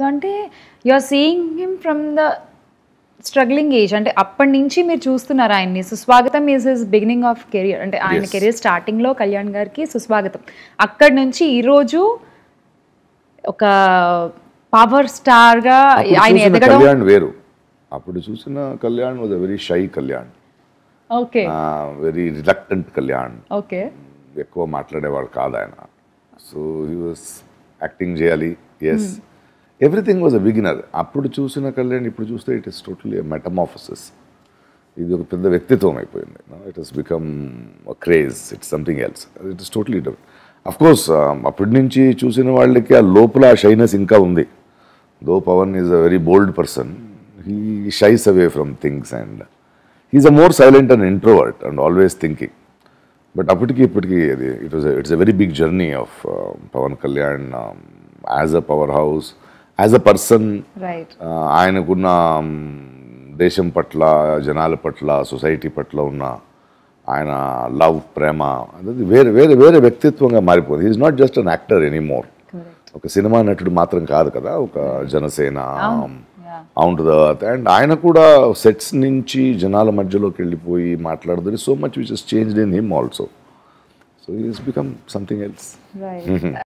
So అంటే you are seeing him from the struggling age అంటే అప్పటి నుంచి మీరు చూస్తున్నారు ఆయన్ని Suswagatham is his beginning of career అంటే ఆయన కెరియర్ స్టార్టింగ్లో కళ్యాణ్ గారికి సుస్వాగతం అక్కడి నుంచి ఈరోజు ఒక పవర్ స్టార్గా ఆయన ఎదగడం వేరు అప్పుడు చూసిన Kalyan was very shy Kalyan okay very reluctant Kalyan okay ఎక్కువ మాట్లాడేవాడు కాదు ఆయన సో హీ వాస్ యాక్టింగ్ చేయాలి yes hmm. Everything was a beginner అప్పుడు చూసిన కళ్యాణ్ ఇప్పుడు చూస్తే ఇట్ ఇస్ టోటలీ మెటమాఫసిస్ ఇది ఒక పెద్ద వ్యక్తిత్వం అయిపోయింది it has become craze it something else it is totally different of course అప్పటి నుంచి చూసిన వాళ్ళకి ఆ లోపల ఆ షైనెస్ ఇంకా ఉంది though Pawan is a very bold person he shies away from things and he's a more silent and introvert and always thinking but అప్పటికి ఇప్పటికి అది it was it's a very big journey of Pawan Kalyan as a power house as a person ఆయనకున్న దేశం పట్ల జనాల పట్ల society పట్ల ఉన్న ఆయన లవ్ ప్రేమ అనేది వేరే వేరే వేరే వ్యక్తిత్వంగా మారిపోయింది is not just an actor anymore ఒక సినిమా నటుడు మాత్రం కాదు కదా ఒక జనసేన అవును దర్త్ అండ్ ఆయన కూడా సెట్స్ నుంచి జనాల మధ్యలోకి వెళ్ళిపోయి మాట్లాడదు so much which is changed in him also so is become something else